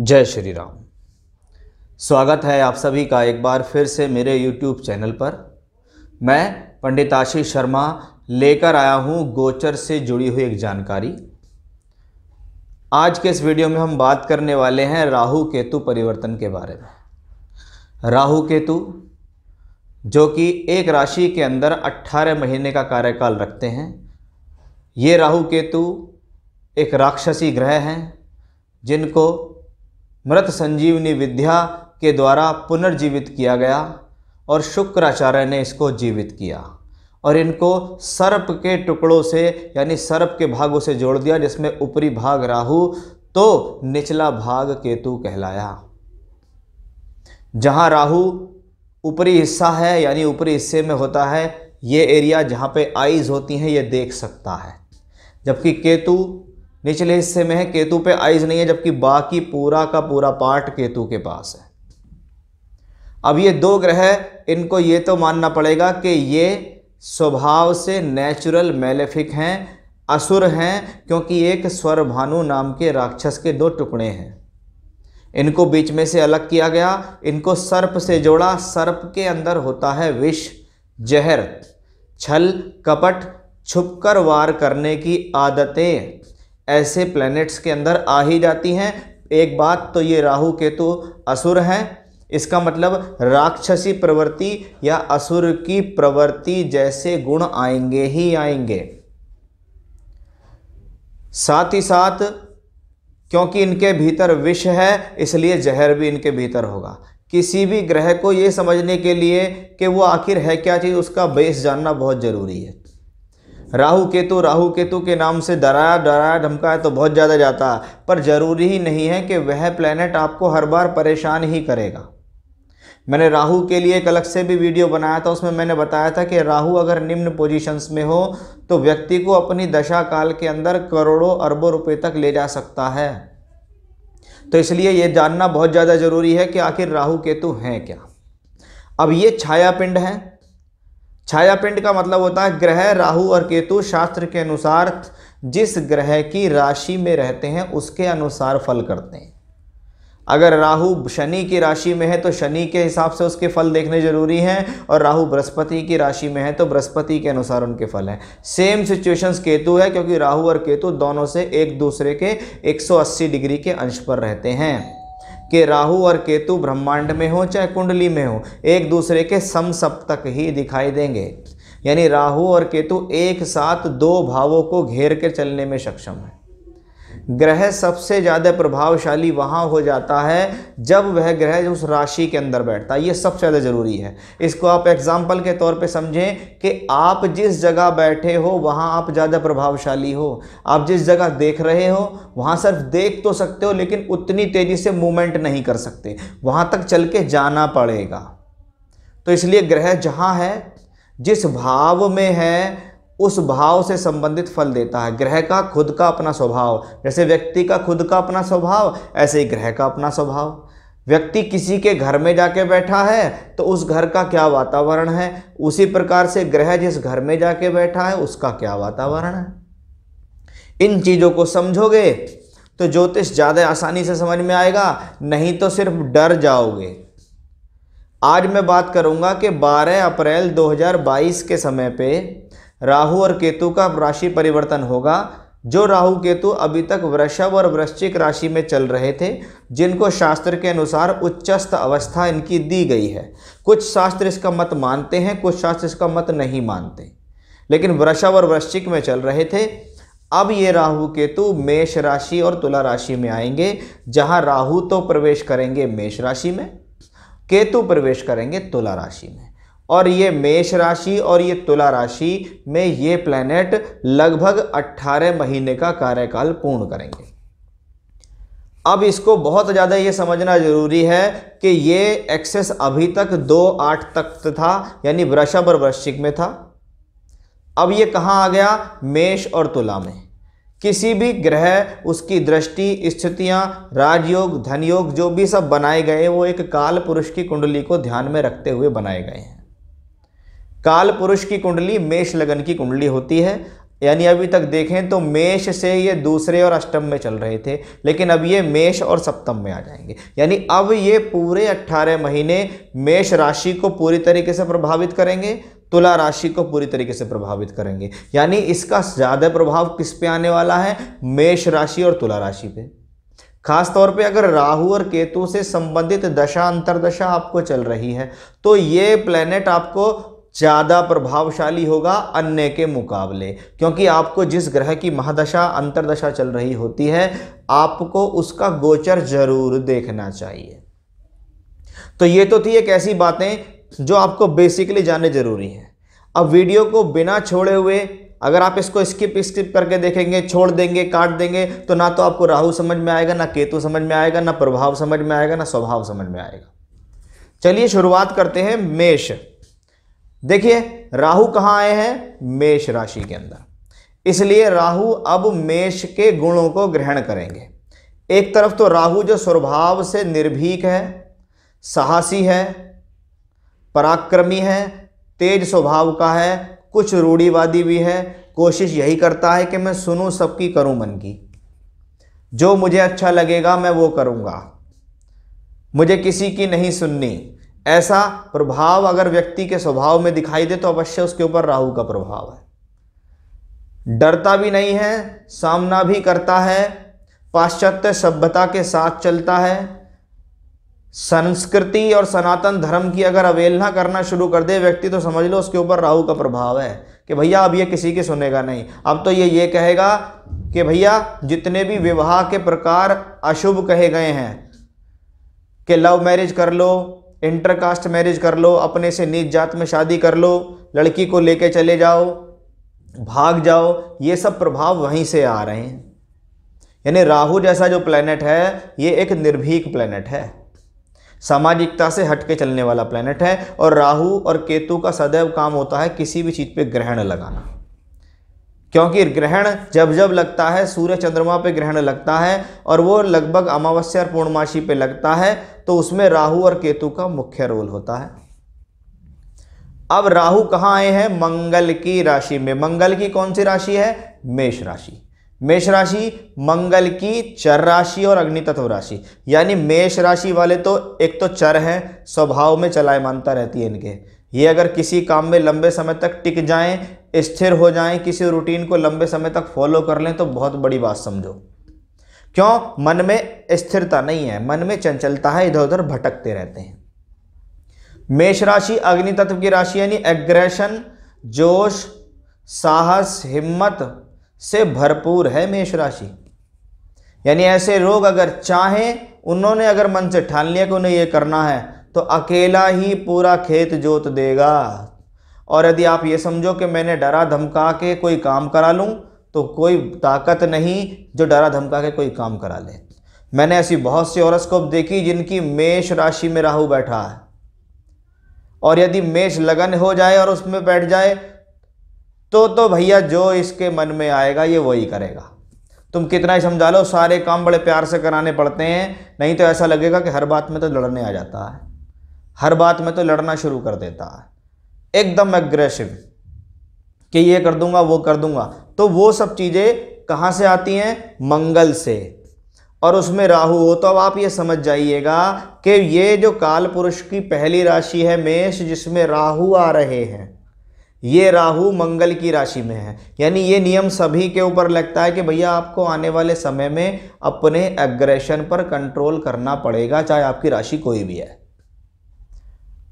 जय श्री राम स्वागत है आप सभी का एक बार फिर से मेरे YouTube चैनल पर मैं पंडित आशीष शर्मा लेकर आया हूं गोचर से जुड़ी हुई एक जानकारी आज के इस वीडियो में हम बात करने वाले हैं राहु केतु परिवर्तन के बारे में राहु केतु जो कि एक राशि के अंदर 18 महीने का कार्यकाल रखते हैं ये राहु केतु एक राक्षसी ग्रह हैं जिनको मृत संजीवनी विद्या के द्वारा पुनर्जीवित किया गया और शुक्राचार्य ने इसको जीवित किया और इनको सर्प के टुकड़ों से यानी सर्प के भागों से जोड़ दिया जिसमें ऊपरी भाग राहु तो निचला भाग केतु कहलाया जहां राहु ऊपरी हिस्सा है यानी ऊपरी हिस्से में होता है ये एरिया जहां पे आईज होती हैं ये देख सकता है जबकि केतु निचले हिस्से में है केतु पे आइज नहीं है जबकि बाकी पूरा का पूरा पार्ट केतु के पास है अब ये दो ग्रह इनको ये तो मानना पड़ेगा कि ये स्वभाव से नेचुरल मेलेफिक हैं असुर हैं क्योंकि एक स्वर भानु नाम के राक्षस के दो टुकड़े हैं इनको बीच में से अलग किया गया इनको सर्प से जोड़ा सर्प के अंदर होता है विष जहर छल कपट छुपकर वार करने की आदतें ऐसे प्लैनेट्स के अंदर आ ही जाती हैं एक बात तो ये राहु केतु असुर हैं इसका मतलब राक्षसी प्रवृत्ति या असुर की प्रवृत्ति जैसे गुण आएंगे ही आएंगे साथ ही साथ क्योंकि इनके भीतर विष है इसलिए जहर भी इनके भीतर होगा किसी भी ग्रह को ये समझने के लिए कि वो आखिर है क्या चीज़ उसका बेस जानना बहुत ज़रूरी है राहु केतु राहु केतु के नाम से डराया डराया धमकाया तो बहुत ज़्यादा जाता है पर ज़रूरी ही नहीं है कि वह प्लेनेट आपको हर बार परेशान ही करेगा मैंने राहु के लिए एक अलग से भी वीडियो बनाया था उसमें मैंने बताया था कि राहु अगर निम्न पोजीशंस में हो तो व्यक्ति को अपनी दशा काल के अंदर करोड़ों अरबों रुपए तक ले जा सकता है तो इसलिए ये जानना बहुत ज़्यादा ज़रूरी है कि आखिर राहु केतु हैं क्या अब ये छाया पिंड हैं छायापिंड का मतलब होता है ग्रह राहु और केतु शास्त्र के अनुसार जिस ग्रह की राशि में रहते हैं उसके अनुसार फल करते हैं अगर राहु शनि की राशि में है तो शनि के हिसाब से उसके फल देखने जरूरी हैं और राहु बृहस्पति की राशि में है तो बृहस्पति के अनुसार उनके फल हैं सेम सिचुएशंस केतु है क्योंकि राहु और केतु दोनों से एक दूसरे के 180 डिग्री के अंश पर रहते हैं कि राहु और केतु ब्रह्मांड में हो चाहे कुंडली में हो एक दूसरे के सम सप्तक ही दिखाई देंगे यानी राहु और केतु एक साथ दो भावों को घेर कर चलने में सक्षम है ग्रह सबसे ज़्यादा प्रभावशाली वहाँ हो जाता है जब वह ग्रह उस राशि के अंदर बैठता है ये सबसे ज़्यादा ज़रूरी है इसको आप एग्ज़ाम्पल के तौर पे समझें कि आप जिस जगह बैठे हो वहाँ आप ज़्यादा प्रभावशाली हो आप जिस जगह देख रहे हो वहाँ सिर्फ देख तो सकते हो लेकिन उतनी तेज़ी से मूवमेंट नहीं कर सकते वहाँ तक चल के जाना पड़ेगा तो इसलिए ग्रह जहाँ है जिस भाव में है उस भाव से संबंधित फल देता है ग्रह का खुद का अपना स्वभाव जैसे व्यक्ति का खुद का अपना स्वभाव ऐसे ही ग्रह का अपना स्वभाव व्यक्ति किसी के घर में जाके बैठा है तो उस घर का क्या वातावरण है उसी प्रकार से ग्रह जिस घर में जाके बैठा है उसका क्या वातावरण है इन चीज़ों को समझोगे तो ज्योतिष ज़्यादा आसानी से समझ में आएगा नहीं तो सिर्फ डर जाओगे आज मैं बात करूंगा कि 12 अप्रैल 2022 के समय पे राहु और केतु का राशि परिवर्तन होगा जो राहु केतु अभी तक वृषभ और वृश्चिक राशि में चल रहे थे जिनको शास्त्र के अनुसार उच्चस्थ अवस्था इनकी दी गई है कुछ शास्त्र इसका मत मानते हैं कुछ शास्त्र इसका मत नहीं मानते लेकिन वृषभ और वृश्चिक में चल रहे थे अब ये राहु केतु मेष राशि और तुला राशि में आएंगे जहाँ राहु तो प्रवेश करेंगे मेष राशि में केतु प्रवेश करेंगे तुला राशि में और ये मेष राशि और ये तुला राशि में ये प्लैनेट लगभग 18 महीने का कार्यकाल पूर्ण करेंगे अब इसको बहुत ज़्यादा ये समझना ज़रूरी है कि ये एक्सेस अभी तक दो आठ तक था यानी वृषभ और वृश्चिक में था अब ये कहाँ आ गया मेष और तुला में किसी भी ग्रह उसकी दृष्टि स्थितियाँ राजयोग धनयोग जो भी सब बनाए गए वो एक काल पुरुष की कुंडली को ध्यान में रखते हुए बनाए गए हैं काल पुरुष की कुंडली मेष लगन की कुंडली होती है यानी अभी तक देखें तो मेष से ये दूसरे और अष्टम में चल रहे थे लेकिन अब ये मेष और सप्तम में आ जाएंगे यानी अब ये पूरे 18 महीने मेष राशि को पूरी तरीके से प्रभावित करेंगे तुला राशि को पूरी तरीके से प्रभावित करेंगे यानी इसका ज़्यादा प्रभाव किस पे आने वाला है मेष राशि और तुला राशि पे खासतौर पे अगर राहु और केतु से संबंधित दशा अंतरदशा आपको चल रही है तो ये प्लेनेट आपको ज़्यादा प्रभावशाली होगा अन्य के मुकाबले क्योंकि आपको जिस ग्रह की महादशा अंतरदशा चल रही होती है आपको उसका गोचर जरूर देखना चाहिए तो ये तो थी एक ऐसी बातें जो आपको बेसिकली जानने जरूरी हैं अब वीडियो को बिना छोड़े हुए अगर आप इसको स्किप स्किप करके देखेंगे छोड़ देंगे काट देंगे तो ना तो आपको राहु समझ में आएगा ना केतु समझ में आएगा ना प्रभाव समझ में आएगा ना स्वभाव समझ में आएगा चलिए शुरुआत करते हैं मेष देखिए राहु कहाँ आए हैं मेष राशि के अंदर इसलिए राहु अब मेष के गुणों को ग्रहण करेंगे एक तरफ तो राहु जो स्वभाव से निर्भीक है साहसी है पराक्रमी है तेज स्वभाव का है कुछ रूढ़ीवादी भी है कोशिश यही करता है कि मैं सुनूं सबकी करूं मन की जो मुझे अच्छा लगेगा मैं वो करूंगा मुझे किसी की नहीं सुननी ऐसा प्रभाव अगर व्यक्ति के स्वभाव में दिखाई दे तो अवश्य उसके ऊपर राहु का प्रभाव है डरता भी नहीं है सामना भी करता है पाश्चात्य सभ्यता के साथ चलता है संस्कृति और सनातन धर्म की अगर अवेलना करना शुरू कर दे व्यक्ति तो समझ लो उसके ऊपर राहु का प्रभाव है कि भैया अब ये किसी की सुनेगा नहीं अब तो ये ये कहेगा कि भैया जितने भी विवाह के प्रकार अशुभ कहे गए हैं कि लव मैरिज कर लो इंटरकास्ट मैरिज कर लो अपने से नीच जात में शादी कर लो लड़की को लेके चले जाओ भाग जाओ ये सब प्रभाव वहीं से आ रहे हैं यानी राहु जैसा जो प्लैनेट है ये एक निर्भीक प्लैनेट है सामाजिकता से हटके चलने वाला प्लैनेट है और राहु और केतु का सदैव काम होता है किसी भी चीज़ पे ग्रहण लगाना क्योंकि ग्रहण जब जब लगता है सूर्य चंद्रमा पे ग्रहण लगता है और वो लगभग अमावस्या और पूर्णमासी पे लगता है तो उसमें राहु और केतु का मुख्य रोल होता है अब राहु कहाँ आए हैं मंगल की राशि में मंगल की कौन सी राशि है मेष राशि मेष राशि मंगल की चर राशि और अग्नि तत्व राशि यानी मेष राशि वाले तो एक तो चर हैं स्वभाव में चलायमानता रहती है इनके ये अगर किसी काम में लंबे समय तक टिक जाएं स्थिर हो जाएं किसी रूटीन को लंबे समय तक फॉलो कर लें तो बहुत बड़ी बात समझो क्यों मन में स्थिरता नहीं है मन में चंचलता है इधर उधर भटकते रहते हैं मेष राशि अग्नि तत्व की राशि यानी एग्रेशन जोश साहस हिम्मत से भरपूर है मेष राशि यानी ऐसे लोग अगर चाहें उन्होंने अगर मन से ठान लिया कि उन्हें ये करना है तो अकेला ही पूरा खेत जोत देगा और यदि आप ये समझो कि मैंने डरा धमका के कोई काम करा लूँ तो कोई ताकत नहीं जो डरा धमका के कोई काम करा ले मैंने ऐसी बहुत सी हॉरोस्कोप देखी जिनकी मेष राशि में राहु बैठा है और यदि मेष लगन हो जाए और उसमें बैठ जाए तो तो भैया जो इसके मन में आएगा ये वही करेगा तुम कितना ही समझा लो सारे काम बड़े प्यार से कराने पड़ते हैं नहीं तो ऐसा लगेगा कि हर बात में तो लड़ने आ जाता है हर बात में तो लड़ना शुरू कर देता है एकदम एग्रेसिव कि ये कर दूंगा वो कर दूंगा तो वो सब चीज़ें कहाँ से आती हैं मंगल से और उसमें राहु हो तो अब आप ये समझ जाइएगा कि ये जो काल पुरुष की पहली राशि है मेष जिसमें राहु आ रहे हैं ये राहु मंगल की राशि में है यानी ये नियम सभी के ऊपर लगता है कि भैया आपको आने वाले समय में अपने एग्रेशन पर कंट्रोल करना पड़ेगा चाहे आपकी राशि कोई भी है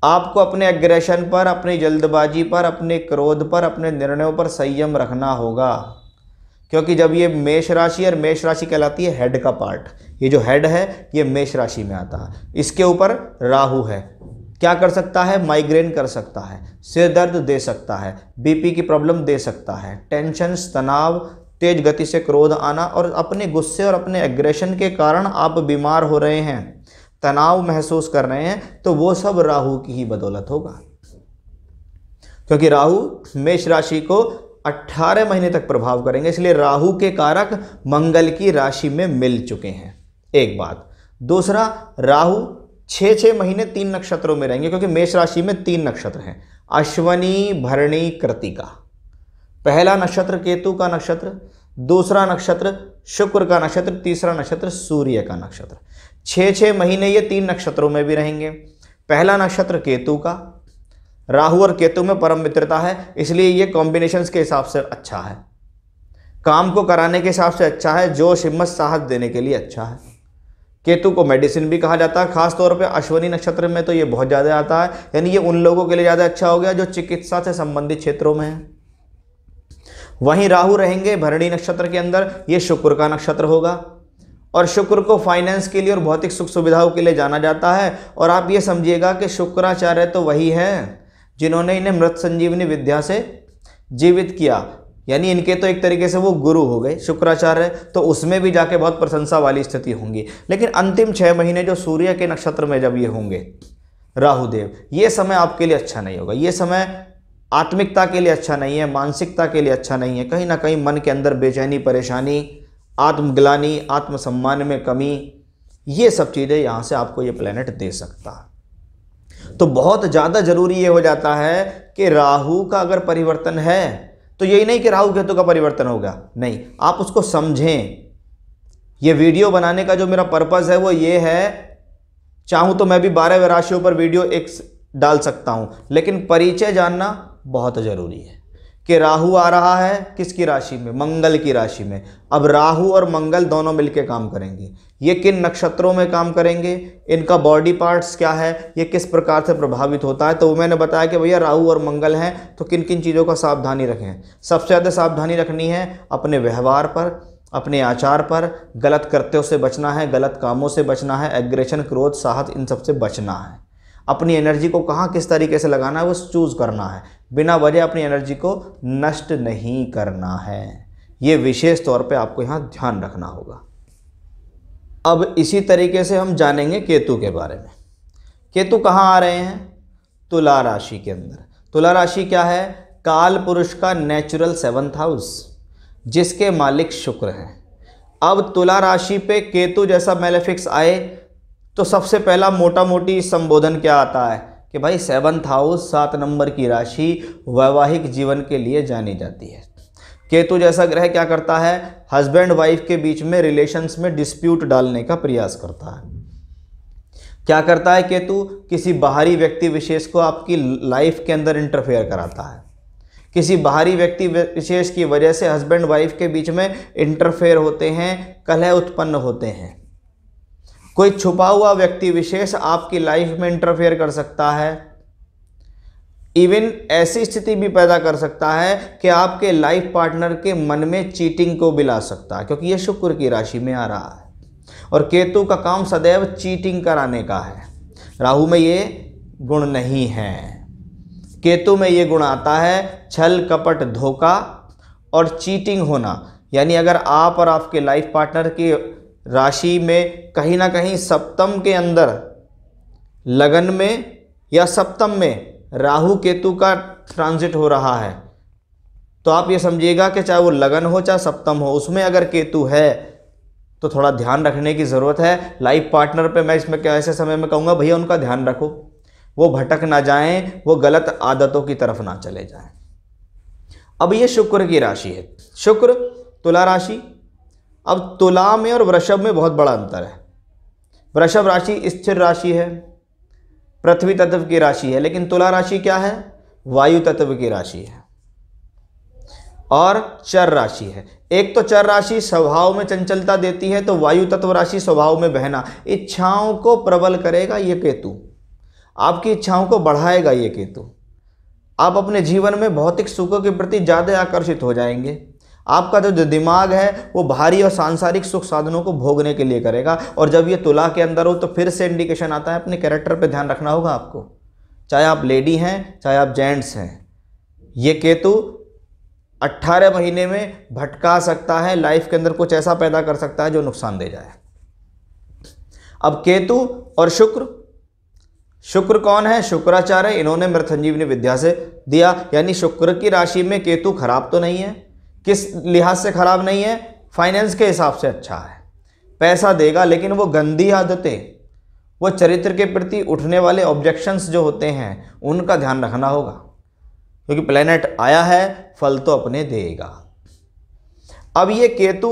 आपको अपने एग्रेशन पर अपनी जल्दबाजी पर अपने क्रोध पर अपने निर्णयों पर संयम रखना होगा क्योंकि जब ये मेष राशि और मेष राशि कहलाती है हेड का पार्ट ये जो हेड है ये मेष राशि में आता है इसके ऊपर राहु है क्या कर सकता है माइग्रेन कर सकता है सिर दर्द दे सकता है बीपी की प्रॉब्लम दे सकता है टेंशन तनाव तेज गति से क्रोध आना और अपने गुस्से और अपने एग्रेशन के कारण आप बीमार हो रहे हैं तनाव महसूस कर रहे हैं तो वो सब राहु की ही बदौलत होगा क्योंकि राहु मेष राशि को 18 महीने तक प्रभाव करेंगे इसलिए राहु के कारक मंगल की राशि में मिल चुके हैं एक बात दूसरा राहु छः छः महीने तीन नक्षत्रों में रहेंगे क्योंकि मेष राशि में तीन नक्षत्र हैं अश्वनी भरणी कृतिका पहला नक्षत्र केतु का नक्षत्र दूसरा नक्षत्र शुक्र का नक्षत्र तीसरा नक्षत्र सूर्य का नक्षत्र छः छः महीने ये तीन नक्षत्रों में भी रहेंगे पहला नक्षत्र केतु का राहु और केतु में परम मित्रता है इसलिए ये कॉम्बिनेशंस के हिसाब से अच्छा है काम को कराने के हिसाब से अच्छा है जोश हिम्मत साहस देने के लिए अच्छा है केतु को मेडिसिन भी कहा जाता है खासतौर पे अश्वनी नक्षत्र में तो ये बहुत ज़्यादा आता है यानी ये उन लोगों के लिए ज़्यादा अच्छा हो गया जो चिकित्सा से संबंधित क्षेत्रों में है वहीं राहु रहेंगे भरणी नक्षत्र के अंदर ये शुक्र का नक्षत्र होगा और शुक्र को फाइनेंस के लिए और भौतिक सुख सुविधाओं के लिए जाना जाता है और आप ये समझिएगा कि शुक्राचार्य तो वही हैं जिन्होंने इन्हें मृत संजीवनी विद्या से जीवित किया यानी इनके तो एक तरीके से वो गुरु हो गए शुक्राचार्य तो उसमें भी जाके बहुत प्रशंसा वाली स्थिति होंगी लेकिन अंतिम छः महीने जो सूर्य के नक्षत्र में जब ये होंगे राहुदेव ये समय आपके लिए अच्छा नहीं होगा ये समय आत्मिकता के लिए अच्छा नहीं है मानसिकता के लिए अच्छा नहीं है कहीं ना कहीं मन के अंदर बेचैनी परेशानी आत्मग्लानी आत्मसम्मान में कमी ये सब चीज़ें यहाँ से आपको ये प्लेनेट दे सकता है तो बहुत ज़्यादा ज़रूरी ये हो जाता है कि राहु का अगर परिवर्तन है तो यही नहीं कि राहु केतु का परिवर्तन होगा नहीं आप उसको समझें ये वीडियो बनाने का जो मेरा पर्पज़ है वो ये है चाहूँ तो मैं भी बारह राशियों पर वीडियो एक डाल सकता हूँ लेकिन परिचय जानना बहुत ज़रूरी है कि राहु आ रहा है किसकी राशि में मंगल की राशि में अब राहु और मंगल दोनों मिलकर काम करेंगे ये किन नक्षत्रों में काम करेंगे इनका बॉडी पार्ट्स क्या है ये किस प्रकार से प्रभावित होता है तो वो मैंने बताया कि भैया राहु और मंगल हैं तो किन किन चीज़ों का सावधानी रखें सबसे ज़्यादा सावधानी रखनी है अपने व्यवहार पर अपने आचार पर गलत करते से बचना है गलत कामों से बचना है एग्रेशन क्रोध साहस इन सबसे बचना है अपनी एनर्जी को कहाँ किस तरीके से लगाना है वो चूज़ करना है बिना वजह अपनी एनर्जी को नष्ट नहीं करना है ये विशेष तौर पे आपको यहाँ ध्यान रखना होगा अब इसी तरीके से हम जानेंगे केतु के बारे में केतु कहाँ आ रहे हैं तुला राशि के अंदर तुला राशि क्या है काल पुरुष का नेचुरल सेवन्थ हाउस जिसके मालिक शुक्र हैं अब तुला राशि पे केतु जैसा मेलेफिक्स आए तो सबसे पहला मोटा मोटी संबोधन क्या आता है कि भाई सेवन्थ हाउस सात नंबर की राशि वैवाहिक जीवन के लिए जानी जाती है केतु जैसा ग्रह क्या करता है हस्बैंड वाइफ के बीच में रिलेशंस में डिस्प्यूट डालने का प्रयास करता है क्या करता है केतु किसी बाहरी व्यक्ति विशेष को आपकी लाइफ के अंदर इंटरफेयर कराता है किसी बाहरी व्यक्ति विशेष की वजह से हस्बैंड वाइफ के बीच में इंटरफेयर होते हैं कलह उत्पन्न होते हैं कोई छुपा हुआ व्यक्ति विशेष आपकी लाइफ में इंटरफेयर कर सकता है इवन ऐसी स्थिति भी पैदा कर सकता है कि आपके लाइफ पार्टनर के मन में चीटिंग को भी ला सकता है क्योंकि ये शुक्र की राशि में आ रहा है और केतु का काम सदैव चीटिंग कराने का है राहु में ये गुण नहीं है केतु में ये गुण आता है छल कपट धोखा और चीटिंग होना यानी अगर आप और आपके लाइफ पार्टनर की राशि में कहीं ना कहीं सप्तम के अंदर लगन में या सप्तम में राहु केतु का ट्रांजिट हो रहा है तो आप ये समझिएगा कि चाहे वो लगन हो चाहे सप्तम हो उसमें अगर केतु है तो थोड़ा ध्यान रखने की ज़रूरत है लाइफ पार्टनर पे मैं इसमें कैसे ऐसे समय में कहूँगा भैया उनका ध्यान रखो वो भटक ना जाएं वो गलत आदतों की तरफ ना चले जाएं अब ये शुक्र की राशि है शुक्र तुला राशि अब तुला में और वृषभ में बहुत बड़ा अंतर है वृषभ राशि स्थिर राशि है पृथ्वी तत्व की राशि है लेकिन तुला राशि क्या है वायु तत्व की राशि है और चर राशि है एक तो चर राशि स्वभाव में चंचलता देती है तो वायु तत्व राशि स्वभाव में बहना इच्छाओं को प्रबल करेगा ये केतु आपकी इच्छाओं को बढ़ाएगा ये केतु आप अपने जीवन में भौतिक सुखों के प्रति ज़्यादा आकर्षित हो जाएंगे आपका तो जो दिमाग है वो भारी और सांसारिक सुख साधनों को भोगने के लिए करेगा और जब ये तुला के अंदर हो तो फिर से इंडिकेशन आता है अपने कैरेक्टर पे ध्यान रखना होगा आपको चाहे आप लेडी हैं चाहे आप जेंट्स हैं ये केतु 18 महीने में भटका सकता है लाइफ के अंदर कुछ ऐसा पैदा कर सकता है जो नुकसान दे जाए अब केतु और शुक्र शुक्र कौन है शुक्राचार्य इन्होंने संजीवनी विद्या से दिया यानी शुक्र की राशि में केतु खराब तो नहीं है किस लिहाज से ख़राब नहीं है फाइनेंस के हिसाब से अच्छा है पैसा देगा लेकिन वो गंदी आदतें वो चरित्र के प्रति उठने वाले ऑब्जेक्शंस जो होते हैं उनका ध्यान रखना होगा क्योंकि प्लेनेट आया है फल तो अपने देगा अब ये केतु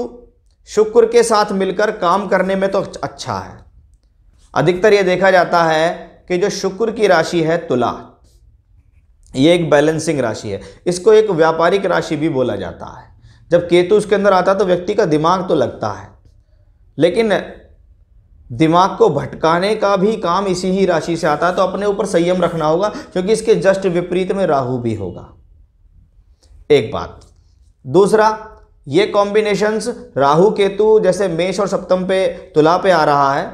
शुक्र के साथ मिलकर काम करने में तो अच्छा है अधिकतर ये देखा जाता है कि जो शुक्र की राशि है तुला ये एक बैलेंसिंग राशि है इसको एक व्यापारिक राशि भी बोला जाता है जब केतु उसके अंदर आता है तो व्यक्ति का दिमाग तो लगता है लेकिन दिमाग को भटकाने का भी काम इसी ही राशि से आता है तो अपने ऊपर संयम रखना होगा क्योंकि इसके जस्ट विपरीत में राहु भी होगा एक बात दूसरा ये कॉम्बिनेशंस राहु केतु जैसे मेष और सप्तम पे तुला पे आ रहा है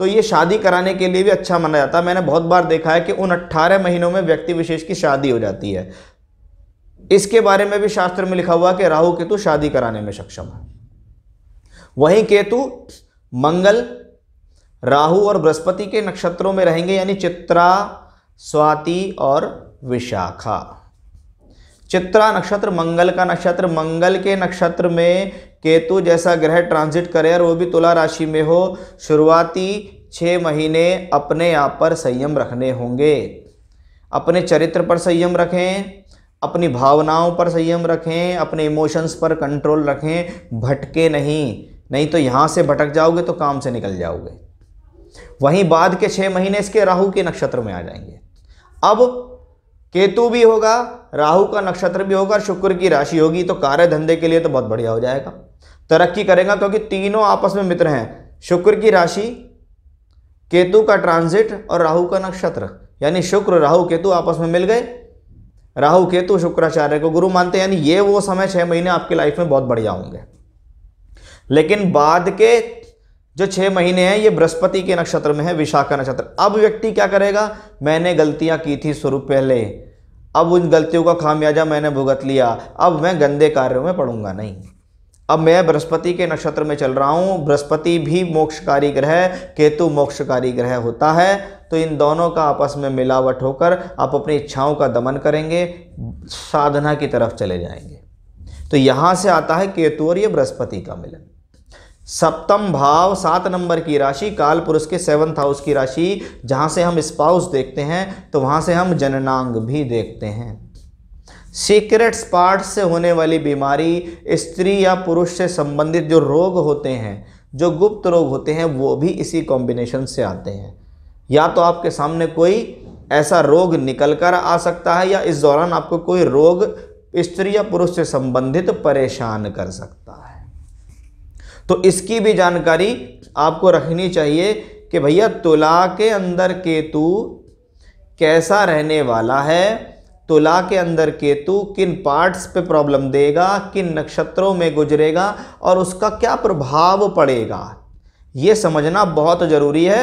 तो ये शादी कराने के लिए भी अच्छा माना जाता है मैंने बहुत बार देखा है कि उन 18 महीनों में व्यक्ति विशेष की शादी हो जाती है इसके बारे में भी शास्त्र में लिखा हुआ कि राहु केतु शादी कराने में सक्षम है वहीं केतु मंगल राहु और बृहस्पति के नक्षत्रों में रहेंगे यानी चित्रा स्वाति और विशाखा चित्रा नक्षत्र मंगल का नक्षत्र मंगल के नक्षत्र में केतु जैसा ग्रह ट्रांजिट करे और वो भी तुला राशि में हो शुरुआती छः महीने अपने आप पर संयम रखने होंगे अपने चरित्र पर संयम रखें अपनी भावनाओं पर संयम रखें अपने इमोशंस पर कंट्रोल रखें भटके नहीं नहीं तो यहाँ से भटक जाओगे तो काम से निकल जाओगे वहीं बाद के छः महीने इसके राहु के नक्षत्र में आ जाएंगे अब केतु भी होगा राहु का नक्षत्र भी होगा शुक्र की राशि होगी तो कार्य धंधे के लिए तो बहुत बढ़िया हो जाएगा तरक्की करेगा क्योंकि तीनों आपस में मित्र हैं शुक्र की राशि केतु का ट्रांजिट और राहु का नक्षत्र यानी शुक्र राहु केतु आपस में मिल गए राहु केतु शुक्राचार्य को गुरु मानते हैं यानी ये वो समय छः महीने आपकी लाइफ में बहुत बढ़िया होंगे लेकिन बाद के जो छः महीने हैं ये बृहस्पति के नक्षत्र में है विशाखा नक्षत्र अब व्यक्ति क्या करेगा मैंने गलतियाँ की थी स्वरूप पहले अब उन गलतियों का खामियाजा मैंने भुगत लिया अब मैं गंदे कार्यों में पड़ूंगा नहीं अब मैं बृहस्पति के नक्षत्र में चल रहा हूँ बृहस्पति भी मोक्षकारी ग्रह केतु मोक्षकारी ग्रह होता है तो इन दोनों का आपस में मिलावट होकर आप अपनी इच्छाओं का दमन करेंगे साधना की तरफ चले जाएंगे तो यहाँ से आता है केतु और ये बृहस्पति का मिलन सप्तम भाव सात नंबर की राशि काल पुरुष के सेवन्थ हाउस की राशि जहाँ से हम स्पाउस देखते हैं तो वहाँ से हम जननांग भी देखते हैं सीक्रेट पार्ट से होने वाली बीमारी स्त्री या पुरुष से संबंधित जो रोग होते हैं जो गुप्त रोग होते हैं वो भी इसी कॉम्बिनेशन से आते हैं या तो आपके सामने कोई ऐसा रोग निकल कर आ सकता है या इस दौरान आपको कोई रोग स्त्री या पुरुष से संबंधित परेशान कर सकता है तो इसकी भी जानकारी आपको रखनी चाहिए कि भैया तुला के अंदर केतु कैसा रहने वाला है तुला के अंदर केतु किन पार्ट्स पे प्रॉब्लम देगा किन नक्षत्रों में गुजरेगा और उसका क्या प्रभाव पड़ेगा ये समझना बहुत ज़रूरी है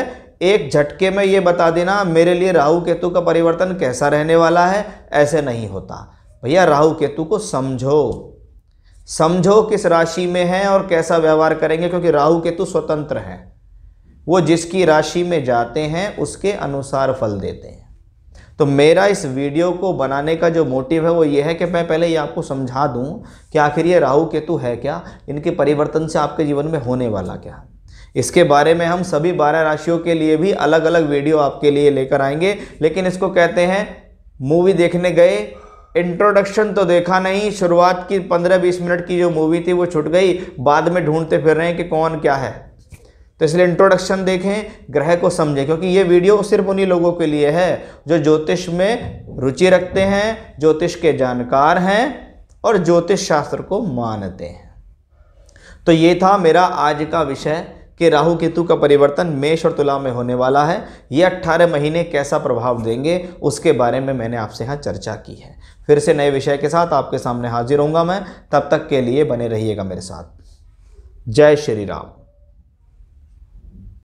एक झटके में ये बता देना मेरे लिए राहु केतु का परिवर्तन कैसा रहने वाला है ऐसे नहीं होता भैया राहु केतु को समझो समझो किस राशि में है और कैसा व्यवहार करेंगे क्योंकि राहु केतु स्वतंत्र हैं वो जिसकी राशि में जाते हैं उसके अनुसार फल देते हैं तो मेरा इस वीडियो को बनाने का जो मोटिव है वो ये है कि मैं पहले ये आपको समझा दूं कि आखिर ये राहु केतु है क्या इनके परिवर्तन से आपके जीवन में होने वाला क्या इसके बारे में हम सभी बारह राशियों के लिए भी अलग अलग वीडियो आपके लिए लेकर आएंगे लेकिन इसको कहते हैं मूवी देखने गए इंट्रोडक्शन तो देखा नहीं शुरुआत की 15-20 मिनट की जो मूवी थी वो छूट गई बाद में ढूंढते फिर रहे हैं कि कौन क्या है तो इसलिए इंट्रोडक्शन देखें ग्रह को समझें क्योंकि ये वीडियो सिर्फ उन्हीं लोगों के लिए है जो ज्योतिष में रुचि रखते हैं ज्योतिष के जानकार हैं और ज्योतिष शास्त्र को मानते हैं तो ये था मेरा आज का विषय कि राहु केतु का परिवर्तन मेष और तुला में होने वाला है ये 18 महीने कैसा प्रभाव देंगे उसके बारे में मैंने आपसे यहाँ चर्चा की है फिर से नए विषय के साथ आपके सामने हाजिर हूँगा मैं तब तक के लिए बने रहिएगा मेरे साथ जय श्री राम